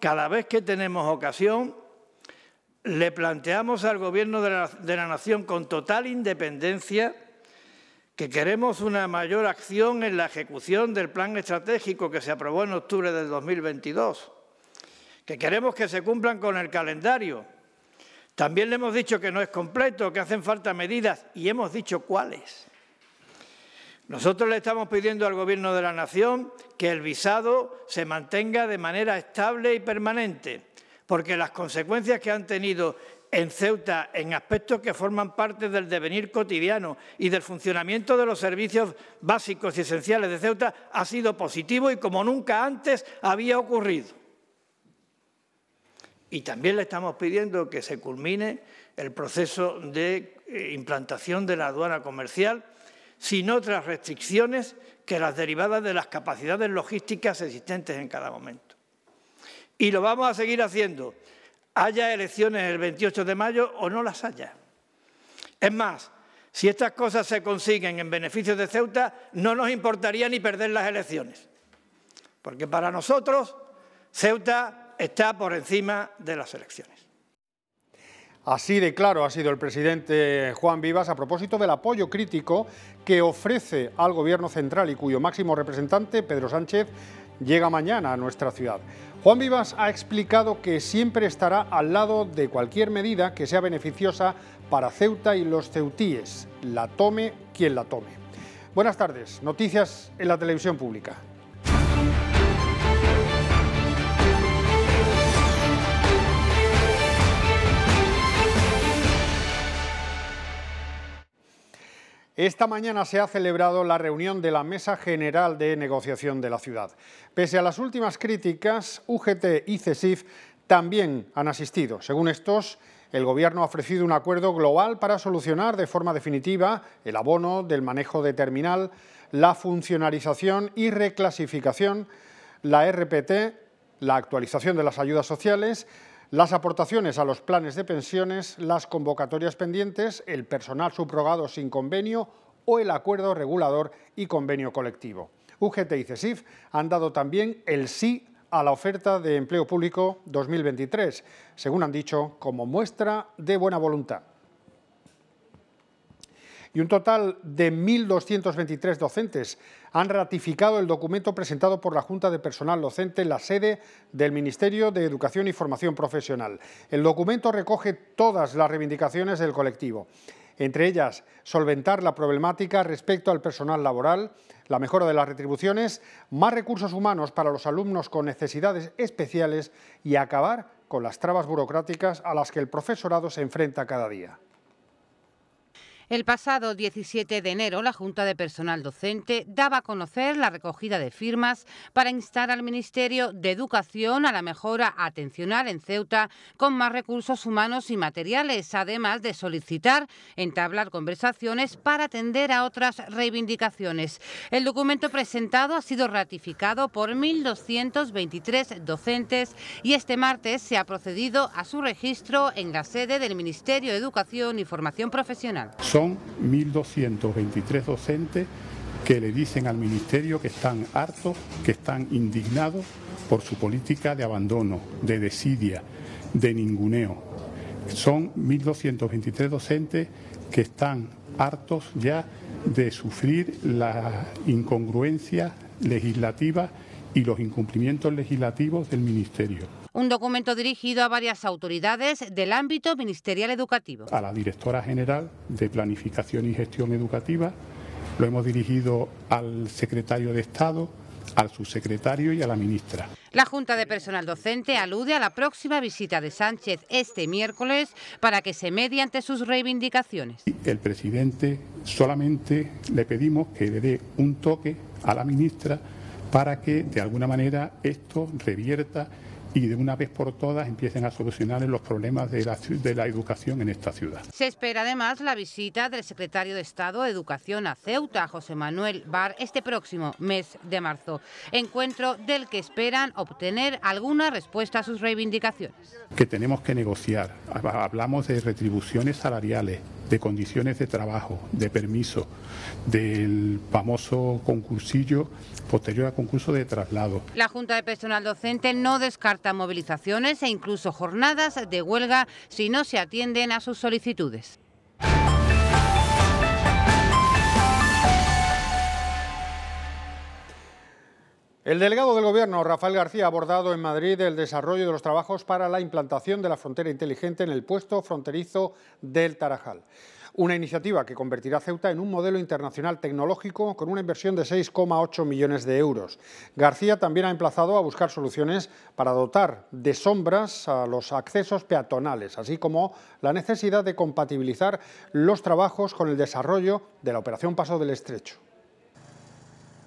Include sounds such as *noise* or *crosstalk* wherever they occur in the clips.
cada vez que tenemos ocasión, le planteamos al Gobierno de la, Nación con total independencia que queremos una mayor acción en la ejecución del plan estratégico que se aprobó en octubre del 2022, que queremos que se cumplan con el calendario. También le hemos dicho que no es completo, que hacen falta medidas y hemos dicho cuáles. Nosotros le estamos pidiendo al Gobierno de la Nación que el visado se mantenga de manera estable y permanente, porque las consecuencias que han tenido en Ceuta en aspectos que forman parte del devenir cotidiano y del funcionamiento de los servicios básicos y esenciales de Ceuta ha sido positivo y como nunca antes había ocurrido. Y también le estamos pidiendo que se culmine el proceso de eh, implantación de la aduana comercial sin otras restricciones que las derivadas de las capacidades logísticas existentes en cada momento. Y lo vamos a seguir haciendo, haya elecciones el 28 de mayo o no las haya. Es más, si estas cosas se consiguen en beneficio de Ceuta, no nos importaría ni perder las elecciones, porque para nosotros Ceuta está por encima de las elecciones. Así de claro ha sido el presidente Juan Vivas a propósito del apoyo crítico que ofrece al gobierno central y cuyo máximo representante, Pedro Sánchez, llega mañana a nuestra ciudad. Juan Vivas ha explicado que siempre estará al lado de cualquier medida que sea beneficiosa para Ceuta y los ceutíes, la tome quien la tome. Buenas tardes, noticias en la televisión pública. Esta mañana se ha celebrado la reunión de la Mesa General de Negociación de la ciudad. Pese a las últimas críticas, UGT y CESIF también han asistido. Según estos, el Gobierno ha ofrecido un acuerdo global para solucionar de forma definitiva el abono del manejo de terminal, la funcionalización y reclasificación, la RPT, la actualización de las ayudas sociales, las aportaciones a los planes de pensiones, las convocatorias pendientes, el personal subrogado sin convenio o el acuerdo regulador y convenio colectivo. UGT y CESIF han dado también el sí a la oferta de empleo público 2023, según han dicho, como muestra de buena voluntad y un total de 1.223 docentes han ratificado el documento presentado por la Junta de Personal Docente en la sede del Ministerio de Educación y Formación Profesional. El documento recoge todas las reivindicaciones del colectivo entre ellas solventar la problemática respecto al personal laboral, la mejora de las retribuciones, más recursos humanos para los alumnos con necesidades especiales y acabar con las trabas burocráticas a las que el profesorado se enfrenta cada día. El pasado 17 de enero, la Junta de Personal Docente daba a conocer la recogida de firmas para instar al Ministerio de Educación a la mejora atencional en Ceuta con más recursos humanos y materiales, además de solicitar entablar conversaciones para atender a otras reivindicaciones. El documento presentado ha sido ratificado por 1.223 docentes y este martes se ha procedido a su registro en la sede del Ministerio de Educación y Formación Profesional. Son 1.223 docentes que le dicen al Ministerio que están hartos, que están indignados por su política de abandono, de desidia, de ninguneo. Son 1.223 docentes que están hartos ya de sufrir las incongruencias legislativas y los incumplimientos legislativos del Ministerio un documento dirigido a varias autoridades del ámbito ministerial educativo. A la directora general de Planificación y Gestión Educativa, lo hemos dirigido al secretario de Estado, al subsecretario y a la ministra. La Junta de Personal Docente alude a la próxima visita de Sánchez este miércoles para que se medie ante sus reivindicaciones. El presidente solamente le pedimos que le dé un toque a la ministra para que de alguna manera esto revierta y de una vez por todas empiecen a solucionar los problemas de la, educación en esta ciudad. Se espera además la visita del secretario de Estado de Educación a Ceuta, José Manuel Bar, este próximo mes de marzo. Encuentro del que esperan obtener alguna respuesta a sus reivindicaciones. Que tenemos que negociar. Hablamos de retribuciones salariales, de condiciones de trabajo, de permiso, del famoso concursillo posterior al concurso de traslado. La Junta de Personal Docente no descarta movilizaciones e incluso jornadas de huelga si no se atienden a sus solicitudes. El delegado del Gobierno, Rafael García, ha abordado en Madrid el desarrollo de los trabajos para la implantación de la frontera inteligente en el puesto fronterizo del Tarajal. Una iniciativa que convertirá Ceuta en un modelo internacional tecnológico con una inversión de 6,8 millones de euros. García también ha emplazado a buscar soluciones para dotar de sombras a los accesos peatonales, así como la necesidad de compatibilizar los trabajos con el desarrollo de la operación Paso del Estrecho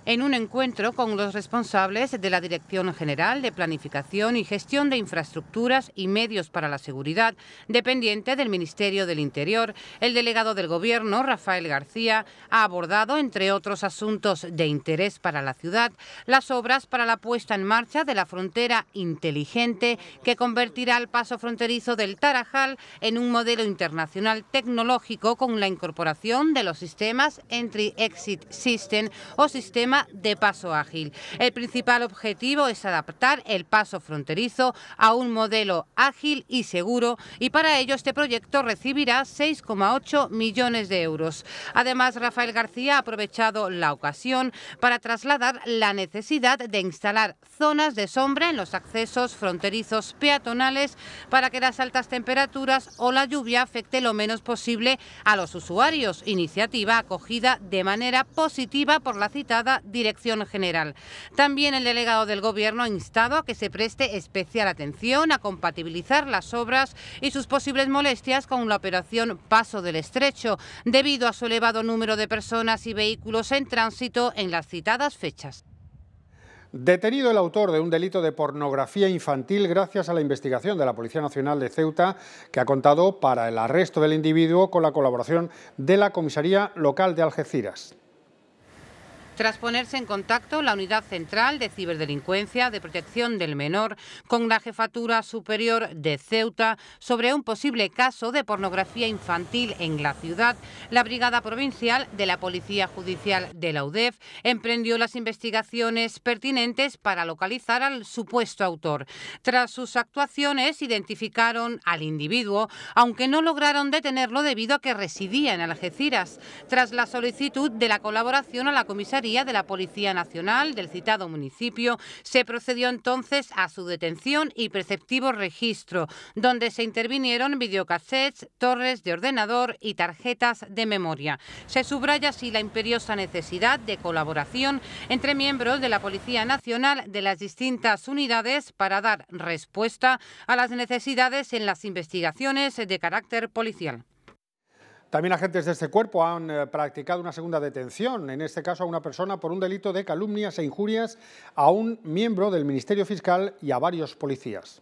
en un encuentro con los responsables de la Dirección General de Planificación y Gestión de Infraestructuras y Medios para la Seguridad, dependiente del Ministerio del Interior, el delegado del Gobierno, Rafael García, ha abordado, entre otros asuntos de interés para la ciudad, las obras para la puesta en marcha de la frontera inteligente que convertirá el paso fronterizo del Tarajal en un modelo internacional tecnológico con la incorporación de los sistemas Entry-Exit System o sistema de paso ágil. El principal objetivo es adaptar el paso fronterizo a un modelo ágil y seguro y para ello este proyecto recibirá 6,8 millones de euros. Además, Rafael García ha aprovechado la ocasión para trasladar la necesidad de instalar zonas de sombra en los accesos fronterizos peatonales para que las altas temperaturas o la lluvia afecte lo menos posible a los usuarios, iniciativa acogida de manera positiva por la citada Dirección General. También el delegado del Gobierno ha instado a que se preste especial atención a compatibilizar las obras y sus posibles molestias con la operación Paso del Estrecho, debido a su elevado número de personas y vehículos en tránsito en las citadas fechas. Detenido el autor de un delito de pornografía infantil gracias a la investigación de la Policía Nacional de Ceuta, que ha contado para el arresto del individuo con la colaboración de la Comisaría Local de Algeciras. Tras ponerse en contacto la Unidad Central de Ciberdelincuencia de Protección del Menor con la Jefatura Superior de Ceuta sobre un posible caso de pornografía infantil en la ciudad, la Brigada Provincial de la Policía Judicial de la UDEF emprendió las investigaciones pertinentes para localizar al supuesto autor. Tras sus actuaciones identificaron al individuo, aunque no lograron detenerlo debido a que residía en Algeciras. Tras la solicitud de la colaboración a la comisaría de la Policía Nacional del citado municipio, se procedió entonces a su detención y preceptivo registro, donde se intervinieron videocassettes, torres de ordenador y tarjetas de memoria. Se subraya así la imperiosa necesidad de colaboración entre miembros de la Policía Nacional de las distintas unidades para dar respuesta a las necesidades en las investigaciones de carácter policial. También agentes de este cuerpo han eh, practicado una segunda detención, en este caso a una persona por un delito de calumnias e injurias a un miembro del Ministerio Fiscal y a varios policías.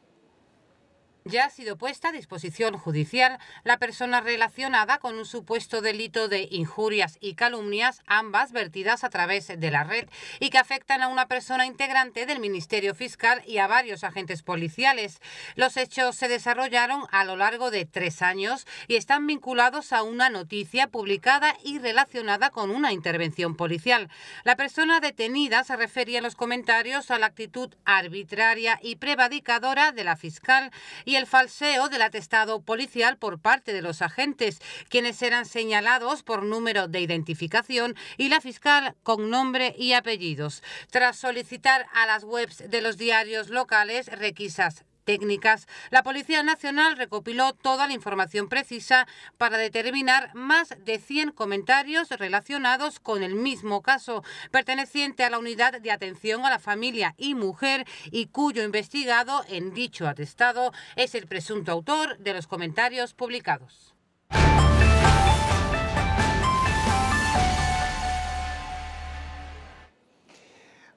Ya ha sido puesta a disposición judicial la persona relacionada con un supuesto delito de injurias y calumnias, ambas vertidas a través de la red y que afectan a una persona integrante del Ministerio Fiscal y a varios agentes policiales. Los hechos se desarrollaron a lo largo de tres años y están vinculados a una noticia publicada y relacionada con una intervención policial. La persona detenida se refería en los comentarios a la actitud arbitraria y prevadicadora de la fiscal y el falseo del atestado policial por parte de los agentes, quienes eran señalados por número de identificación y la fiscal con nombre y apellidos. Tras solicitar a las webs de los diarios locales requisas la Policía Nacional recopiló toda la información precisa para determinar más de 100 comentarios relacionados con el mismo caso, perteneciente a la Unidad de Atención a la Familia y Mujer y cuyo investigado en dicho atestado es el presunto autor de los comentarios publicados.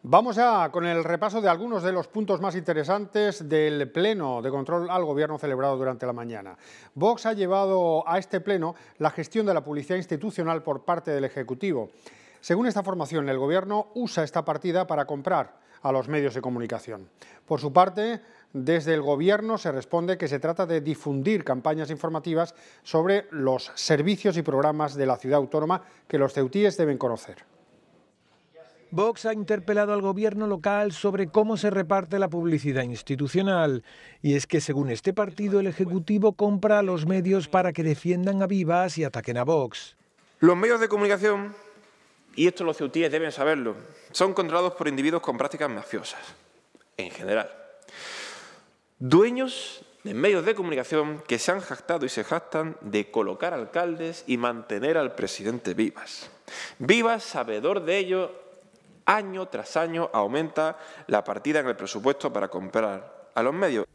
Vamos ya con el repaso de algunos de los puntos más interesantes del pleno de control al gobierno celebrado durante la mañana. Vox ha llevado a este pleno la gestión de la publicidad institucional por parte del Ejecutivo. Según esta formación, el gobierno usa esta partida para comprar a los medios de comunicación. Por su parte, desde el Gobierno se responde que se trata de difundir campañas informativas sobre los servicios y programas de la ciudad autónoma que los ceutíes deben conocer. Vox ha interpelado al gobierno local sobre cómo se reparte la publicidad institucional. Y es que, según este partido, el Ejecutivo compra los medios para que defiendan a Vivas y ataquen a Vox. Los medios de comunicación, y esto los ceutíes deben saberlo, son controlados por individuos con prácticas mafiosas, en general. Dueños de medios de comunicación que se han jactado y se jactan de colocar alcaldes y mantener al presidente Vivas. Vivas, sabedor de ello, año tras año aumenta la partida en el presupuesto para comprar a los medios.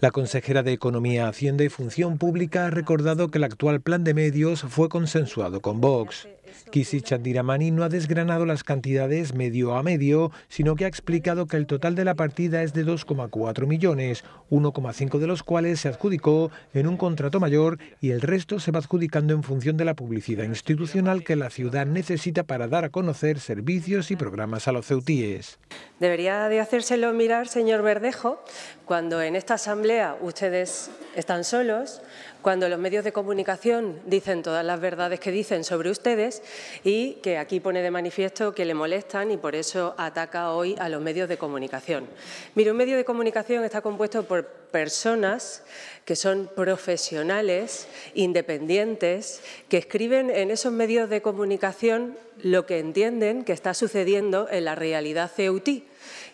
La consejera de Economía, Hacienda y Función Pública ha recordado que el actual plan de medios fue consensuado con Vox. Kisi Chandiramani no ha desgranado las cantidades medio a medio, sino que ha explicado que el total de la partida es de 2,4 millones, 1,5 de los cuales se adjudicó en un contrato mayor y el resto se va adjudicando en función de la publicidad institucional que la ciudad necesita para dar a conocer servicios y programas a los ceutíes. Debería de hacérselo mirar, señor Verdejo, cuando en esta asamblea ustedes están solos, cuando los medios de comunicación dicen todas las verdades que dicen sobre ustedes y que aquí pone de manifiesto que le molestan y por eso ataca hoy a los medios de comunicación. Mire, un medio de comunicación está compuesto por personas que son profesionales, independientes, que escriben en esos medios de comunicación lo que entienden que está sucediendo en la realidad ceutí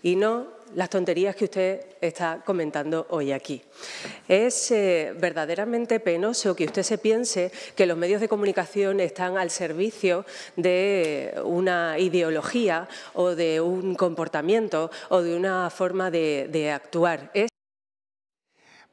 y no las tonterías que usted está comentando hoy aquí. Es eh, verdaderamente penoso que usted se piense que los medios de comunicación están al servicio de una ideología o de un comportamiento o de una forma de, actuar.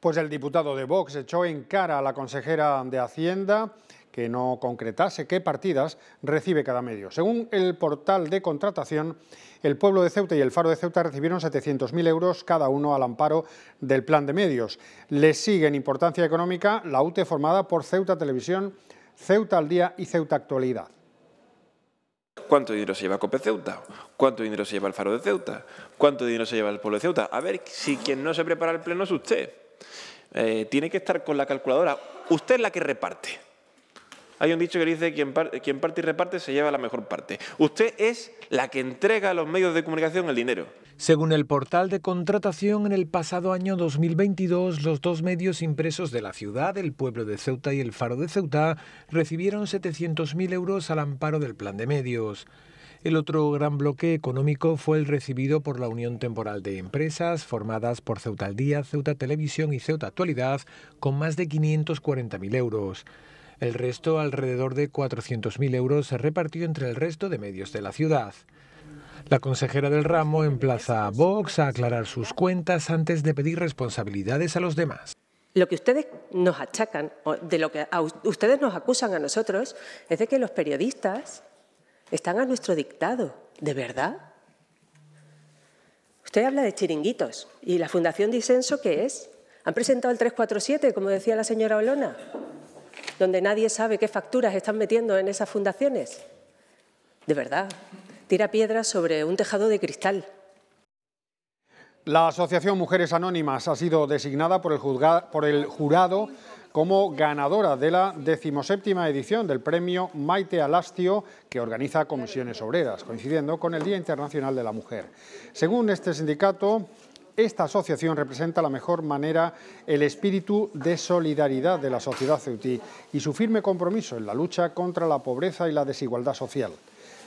Pues el diputado de Vox echó en cara a la consejera de Hacienda que no concretase qué partidas recibe cada medio. Según el portal de contratación, el pueblo de Ceuta y el Faro de Ceuta recibieron 700.000 euros cada uno al amparo del plan de medios. Le sigue en importancia económica la UTE formada por Ceuta Televisión, Ceuta al Día y Ceuta Actualidad. ¿Cuánto dinero se lleva Cope Ceuta? ¿Cuánto dinero se lleva el Faro de Ceuta? ¿Cuánto dinero se lleva el pueblo de Ceuta? A ver si quien no se prepara el pleno es usted. Eh, tiene que estar con la calculadora. Usted es la que reparte. Hay un dicho que dice, quien, quien parte y reparte se lleva la mejor parte. Usted es la que entrega a los medios de comunicación el dinero. Según el portal de contratación, en el pasado año 2022, los dos medios impresos de la ciudad, el pueblo de Ceuta y el Faro de Ceuta, recibieron 700.000 euros al amparo del plan de medios. El otro gran bloque económico fue el recibido por la Unión Temporal de Empresas, formadas por Ceuta al Día, Ceuta Televisión y Ceuta Actualidad, con más de 540.000 euros. El resto, alrededor de 400.000 euros, se repartió entre el resto de medios de la ciudad. La consejera del ramo emplaza a Vox a aclarar sus cuentas antes de pedir responsabilidades a los demás lo que ustedes nos achacan, de lo que ustedes nos acusan a nosotros, es de que los periodistas están a nuestro dictado, ¿de verdad? Usted habla de chiringuitos. ¿Y la Fundación Disenso qué es? ¿Han presentado el 347, como decía la señora Olona? Donde nadie sabe qué facturas están metiendo en esas fundaciones. De verdad, tira piedras sobre un tejado de cristal. La Asociación Mujeres Anónimas ha sido designada por el, por el jurado como ganadora de la decimoséptima edición del premio Maite Alastio que organiza Comisiones Obreras, coincidiendo con el Día Internacional de la Mujer. Según este sindicato, esta asociación representa la mejor manera el espíritu de solidaridad de la sociedad ceutí y su firme compromiso en la lucha contra la pobreza y la desigualdad social.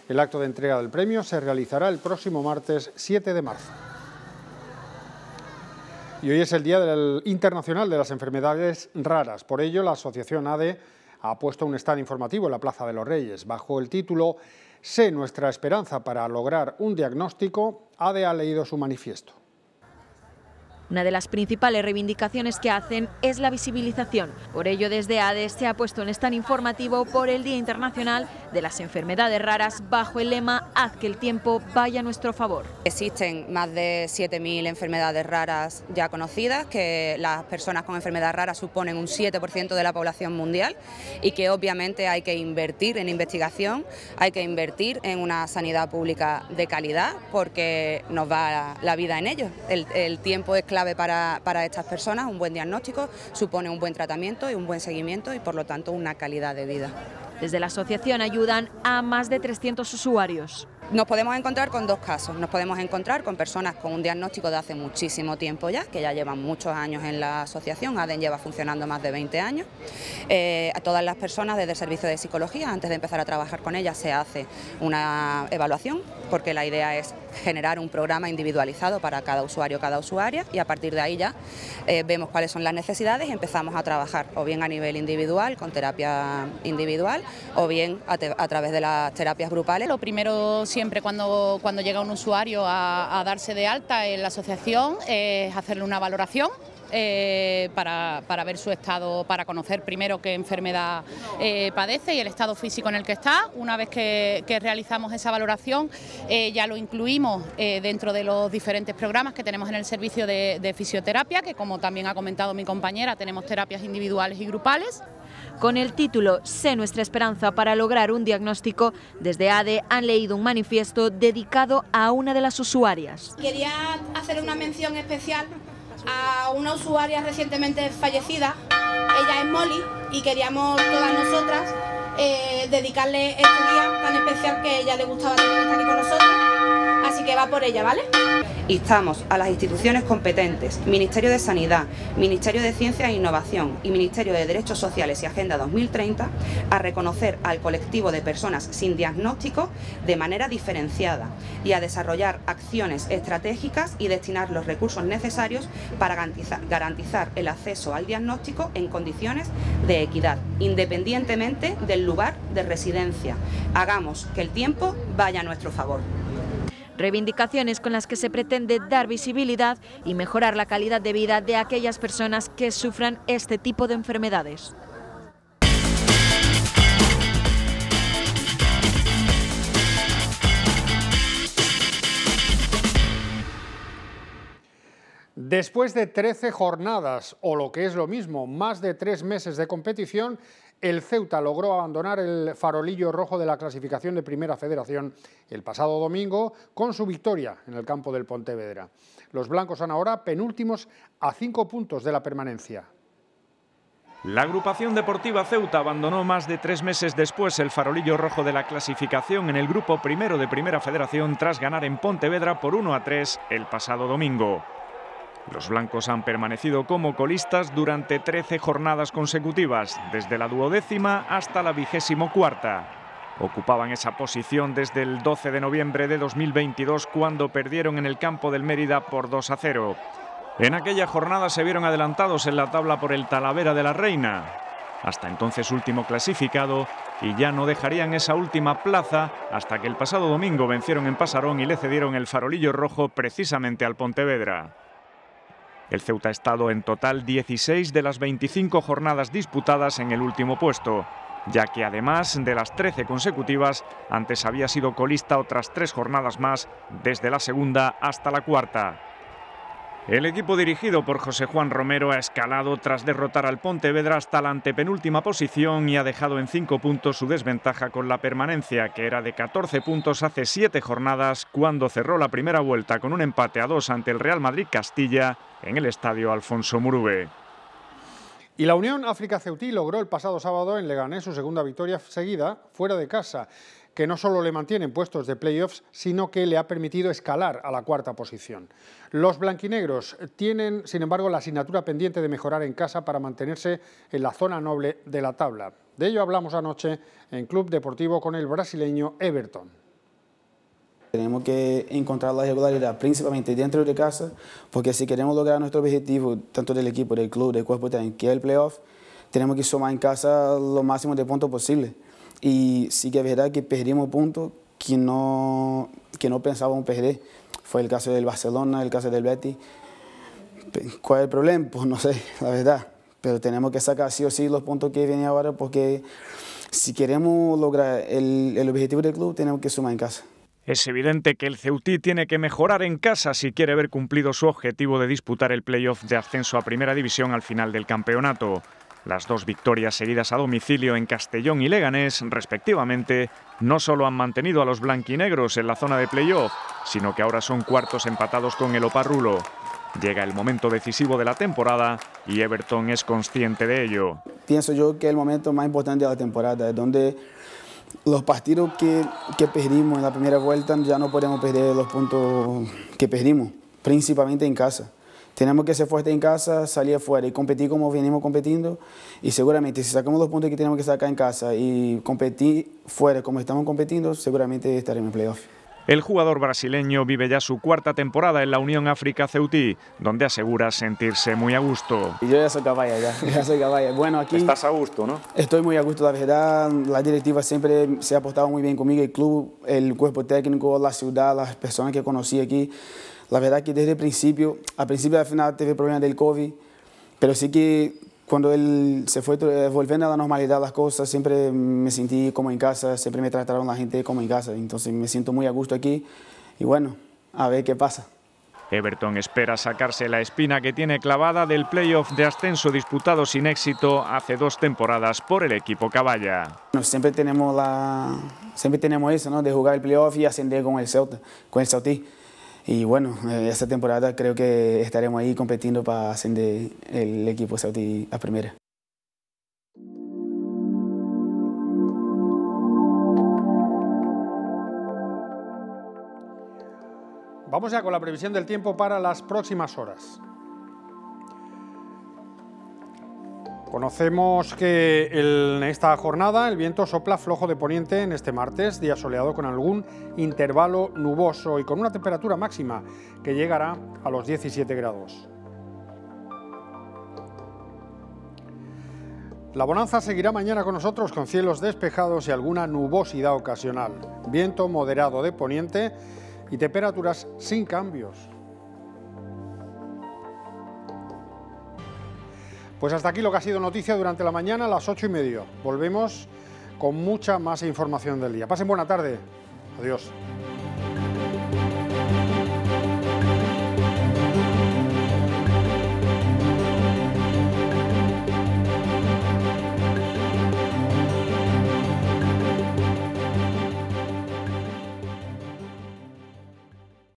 El acto de entrega del premio se realizará el próximo martes 7 de marzo. Y hoy es el Día del Internacional de las Enfermedades Raras. Por ello, la Asociación ADE ha puesto un stand informativo en la Plaza de los Reyes bajo el título Sé nuestra esperanza para lograr un diagnóstico. ADE ha leído su manifiesto. Una de las principales reivindicaciones que hacen es la visibilización. Por ello, desde ADES se ha puesto en stand informativo por el Día Internacional de las Enfermedades Raras bajo el lema Haz que el tiempo vaya a nuestro favor. Existen más de 7.000 enfermedades raras ya conocidas, que las personas con enfermedades raras suponen un 7% de la población mundial y que obviamente hay que invertir en investigación, hay que invertir en una sanidad pública de calidad porque nos va la vida en ello. el tiempo es clave para, para estas personas, un buen diagnóstico, supone un buen tratamiento y un buen seguimiento y por lo tanto una calidad de vida. Desde la asociación ayudan a más de 300 usuarios. Nos podemos encontrar con dos casos. Nos podemos encontrar con personas con un diagnóstico de hace muchísimo tiempo ya, que ya llevan muchos años en la asociación. ADEN lleva funcionando más de 20 años. Eh, a todas las personas desde el servicio de psicología, antes de empezar a trabajar con ellas, se hace una evaluación, porque la idea es generar un programa individualizado para cada usuario, cada usuaria, y a partir de ahí ya eh, vemos cuáles son las necesidades y empezamos a trabajar, o bien a nivel individual, con terapia individual, o bien a, a través de las terapias grupales. Lo primero siempre siempre cuando, llega un usuario a, darse de alta en la asociación es hacerle una valoración eh, para, ver su estado, para conocer primero qué enfermedad eh, padece y el estado físico en el que está. Una vez que, realizamos esa valoración, eh, ya lo incluimos dentro de los diferentes programas que tenemos en el servicio de fisioterapia, que como también ha comentado mi compañera, tenemos terapias individuales y grupales. Con el título Sé nuestra esperanza para lograr un diagnóstico, desde ADE han leído un manifiesto dedicado a una de las usuarias. Quería hacer una mención especial a una usuaria recientemente fallecida. Ella es Molly y queríamos todas nosotras eh, dedicarle este día tan especial que ella le gustaba tener estar aquí con nosotros que va por ella, ¿vale? Instamos a las instituciones competentes, Ministerio de Sanidad, Ministerio de Ciencia e Innovación y Ministerio de Derechos Sociales y Agenda 2030 a reconocer al colectivo de personas sin diagnóstico de manera diferenciada y a desarrollar acciones estratégicas y destinar los recursos necesarios para garantizar, garantizar el acceso al diagnóstico en condiciones de equidad, independientemente del lugar de residencia. Hagamos que el tiempo vaya a nuestro favor reivindicaciones con las que se pretende dar visibilidad y mejorar la calidad de vida de aquellas personas que sufran este tipo de enfermedades. Después de 13 jornadas, o lo que es lo mismo, más de tres meses de competición, el Ceuta logró abandonar el farolillo rojo de la clasificación de Primera Federación el pasado domingo con su victoria en el campo del Pontevedra. Los blancos son ahora penúltimos a cinco puntos de la permanencia. La agrupación deportiva Ceuta abandonó más de tres meses después el farolillo rojo de la clasificación en el grupo primero de Primera Federación tras ganar en Pontevedra por 1 a 3 el pasado domingo. Los blancos han permanecido como colistas durante 13 jornadas consecutivas, desde la duodécima hasta la vigésimo cuarta. Ocupaban esa posición desde el 12 de noviembre de 2022 cuando perdieron en el campo del Mérida por 2 a 0. En aquella jornada se vieron adelantados en la tabla por el Talavera de la Reina, hasta entonces último clasificado, y ya no dejarían esa última plaza hasta que el pasado domingo vencieron en Pasarón y le cedieron el farolillo rojo precisamente al Pontevedra. El Ceuta ha estado en total 16 de las 25 jornadas disputadas en el último puesto, ya que además de las 13 consecutivas, antes había sido colista otras tres jornadas más, desde la segunda hasta la cuarta. El equipo dirigido por José Juan Romero ha escalado tras derrotar al Pontevedra hasta la antepenúltima posición y ha dejado en cinco puntos su desventaja con la permanencia, que era de 14 puntos hace siete jornadas cuando cerró la primera vuelta con un empate a dos ante el Real Madrid Castilla en el estadio Alfonso Murube. Y la Unión África Ceutí logró el pasado sábado en Leganés su segunda victoria seguida fuera de casa que no solo le mantienen puestos de playoffs, sino que le ha permitido escalar a la cuarta posición. Los blanquinegros tienen, sin embargo, la asignatura pendiente de mejorar en casa para mantenerse en la zona noble de la tabla. De ello hablamos anoche en Club Deportivo con el brasileño Everton. Tenemos que encontrar la regularidad, principalmente dentro de casa, porque si queremos lograr nuestro objetivo, tanto del equipo, del club, del cuerpo técnico, que es el playoff, tenemos que sumar en casa lo máximo de puntos posible. Y sí que es verdad que perdimos puntos que no, que no pensábamos perder. Fue el caso del Barcelona, el caso del Betis. ¿Cuál es el problema? Pues no sé, la verdad. Pero tenemos que sacar sí o sí los puntos que vienen ahora porque si queremos lograr el, el objetivo del club tenemos que sumar en casa. Es evidente que el Ceutí tiene que mejorar en casa si quiere haber cumplido su objetivo de disputar el playoff de ascenso a Primera División al final del campeonato. Las dos victorias seguidas a domicilio en Castellón y Leganés, respectivamente, no solo han mantenido a los blanquinegros en la zona de playoff, sino que ahora son cuartos empatados con el Oparrulo. Llega el momento decisivo de la temporada y Everton es consciente de ello. Pienso yo que el momento más importante de la temporada es donde los partidos que, que perdimos en la primera vuelta ya no podemos perder los puntos que perdimos, principalmente en casa. Tenemos que ser fuertes en casa, salir afuera y competir como venimos competiendo. Y seguramente, si sacamos los puntos que tenemos que sacar en casa y competir fuera como estamos competiendo, seguramente estaremos en playoff. El jugador brasileño vive ya su cuarta temporada en la Unión África Ceutí, donde asegura sentirse muy a gusto. Yo ya soy caballa, ya, *laughs* ya soy caballa. Bueno, aquí... Estás a gusto, ¿no? Estoy muy a gusto, la verdad. La directiva siempre se ha portado muy bien conmigo, el club, el cuerpo técnico, la ciudad, las personas que conocí aquí. La verdad que desde el principio, al principio al final tuve problemas del COVID, pero sí que cuando él se fue eh, volviendo a la normalidad las cosas, siempre me sentí como en casa, siempre me trataron la gente como en casa, entonces me siento muy a gusto aquí y bueno, a ver qué pasa. Everton espera sacarse la espina que tiene clavada del playoff de ascenso disputado sin éxito hace dos temporadas por el equipo Caballa. Bueno, siempre, tenemos la, siempre tenemos eso, ¿no? de jugar el playoff y ascender con el Ceuta, con el Celtic. Y bueno, eh, esta temporada creo que estaremos ahí competiendo para ascender el equipo Saudi a primera. Vamos ya con la previsión del tiempo para las próximas horas. Conocemos que en esta jornada el viento sopla flojo de poniente en este martes, día soleado con algún intervalo nuboso y con una temperatura máxima que llegará a los 17 grados. La bonanza seguirá mañana con nosotros con cielos despejados y alguna nubosidad ocasional, viento moderado de poniente y temperaturas sin cambios. Pues hasta aquí lo que ha sido noticia durante la mañana a las ocho y medio. Volvemos con mucha más información del día. Pasen buena tarde. Adiós.